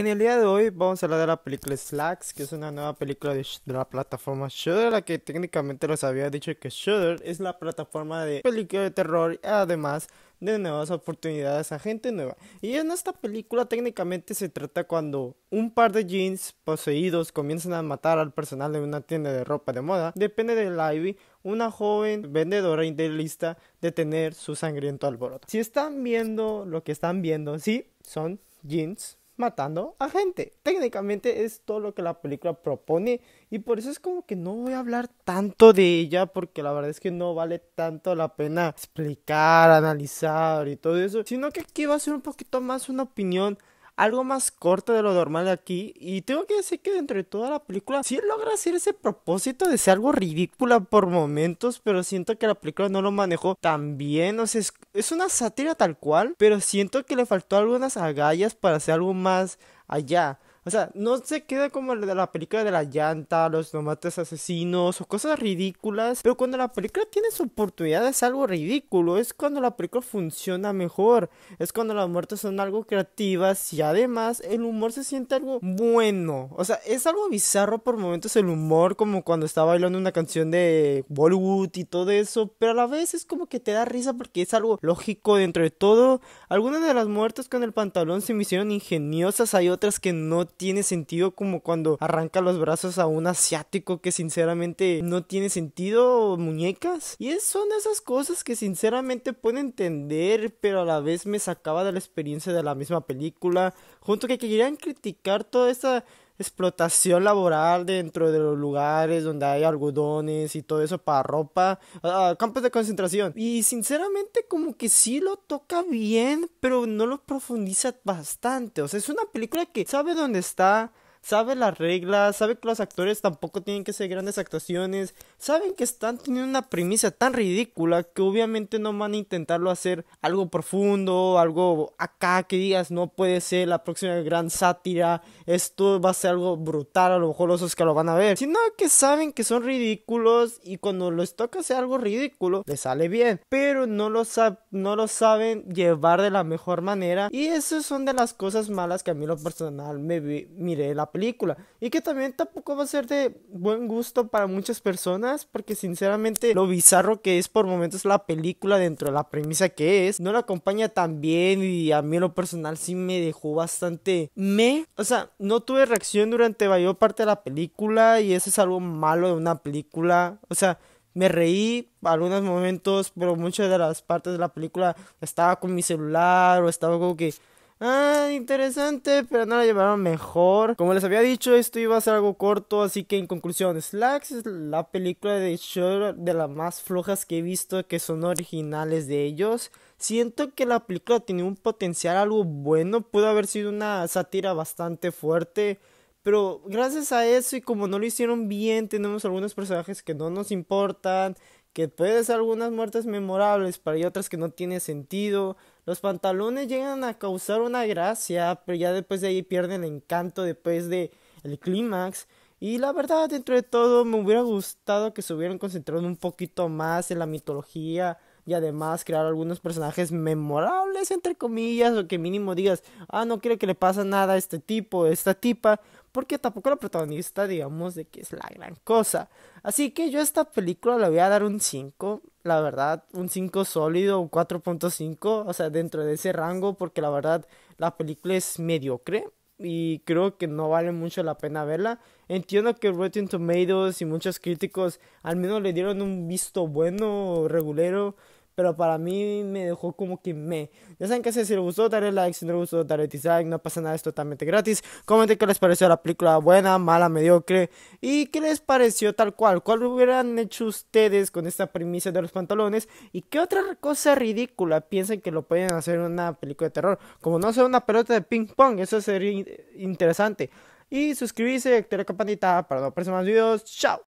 En el día de hoy vamos a hablar de la película Slacks, que es una nueva película de, la plataforma Shudder, la que técnicamente los había dicho que Shudder es la plataforma de película de terror, además de nuevas oportunidades a gente nueva. Y en esta película técnicamente se trata cuando un par de jeans poseídos comienzan a matar al personal de una tienda de ropa de moda. Depende la Ivy, una joven vendedora idealista de tener su sangriento alboroto. Si están viendo lo que están viendo, sí, son jeans matando a gente. Técnicamente es todo lo que la película propone y por eso es como que no voy a hablar tanto de ella porque la verdad es que no vale tanto la pena explicar, analizar y todo eso, sino que aquí va a ser un poquito más una opinión algo más corto de lo normal aquí. Y tengo que decir que dentro de toda la película sí logra hacer ese propósito de ser algo ridícula por momentos, pero siento que la película no lo manejó tan bien. O sea, es, es una sátira tal cual, pero siento que le faltó algunas agallas para hacer algo más allá. O sea, no se queda como la, la película de la llanta, los tomates asesinos o cosas ridículas. Pero cuando la película tiene su oportunidad es algo ridículo. Es cuando la película funciona mejor. Es cuando las muertes son algo creativas y además el humor se siente algo bueno. O sea, es algo bizarro por momentos el humor, como cuando está bailando una canción de Bollywood y todo eso. Pero a la vez es como que te da risa porque es algo lógico dentro de todo. Algunas de las muertes con el pantalón se me hicieron ingeniosas, hay otras que no tiene sentido como cuando arranca los brazos a un asiático que sinceramente no tiene sentido, muñecas. Y es, son esas cosas que sinceramente puedo entender, pero a la vez me sacaba de la experiencia de la misma película, junto que querían criticar toda esa explotación laboral dentro de los lugares donde hay algodones y todo eso para ropa, campos de concentración. Y sinceramente como que sí lo toca bien, pero no lo profundiza bastante. O sea, es una película que sabe dónde está, sabe las reglas, sabe que los actores tampoco tienen que hacer grandes actuaciones, saben que están teniendo una premisa tan ridícula que obviamente no van a intentarlo hacer algo profundo, algo acá que digas no puede ser la próxima gran sátira, esto va a ser algo brutal, a lo mejor los que lo van a ver, sino que saben que son ridículos y cuando les toca hacer algo ridículo les sale bien, pero no lo, no lo saben llevar de la mejor manera y esas son de las cosas malas que a mí lo personal me miré la película. Y que también tampoco va a ser de buen gusto para muchas personas, porque sinceramente lo bizarro que es por momentos la película dentro de la premisa que es, no la acompaña tan bien y a mí en lo personal sí me dejó bastante me. O sea, no tuve reacción durante mayor parte de la película y eso es algo malo de una película. O sea, me reí algunos momentos, pero muchas de las partes de la película estaba con mi celular o estaba como que Ah, interesante, pero no la llevaron mejor. Como les había dicho, esto iba a ser algo corto, así que en conclusión, Slacks es la película de show de las más flojas que he visto que son originales de ellos. Siento que la película tiene un potencial algo bueno, pudo haber sido una sátira bastante fuerte. Pero gracias a eso y como no lo hicieron bien, tenemos algunos personajes que no nos importan, que ser algunas muertes memorables, para y otras que no tiene sentido. Los pantalones llegan a causar una gracia, pero ya después de ahí pierden el encanto después de el clímax. Y la verdad, dentro de todo, me hubiera gustado que se hubieran concentrado un poquito más en la mitología, y además crear algunos personajes memorables, entre comillas, o que mínimo digas, ah, no quiero que le pase nada a este tipo, a esta tipa, porque tampoco la protagonista, digamos, de que es la gran cosa. Así que yo a esta película le voy a dar un 5, la verdad, un 5 sólido, un 4.5, o sea, dentro de ese rango, porque la verdad la película es mediocre, y creo que no vale mucho la pena verla. Entiendo que Rotten Tomatoes y muchos críticos al menos le dieron un visto bueno, regulero, pero para mí me dejó como que me. Ya saben qué hacer, si les gustó, darle like, si no les gustó, darle dislike, no pasa nada, es totalmente gratis. Comenten qué les pareció la película, buena, mala, mediocre, y qué les pareció tal cual, cuál hubieran hecho ustedes con esta premisa de los pantalones, y qué otra cosa ridícula piensen que lo pueden hacer en una película de terror, como no hacer una pelota de ping pong, eso sería interesante. Y suscribirse, activar la campanita para no perder más videos. ¡Chao!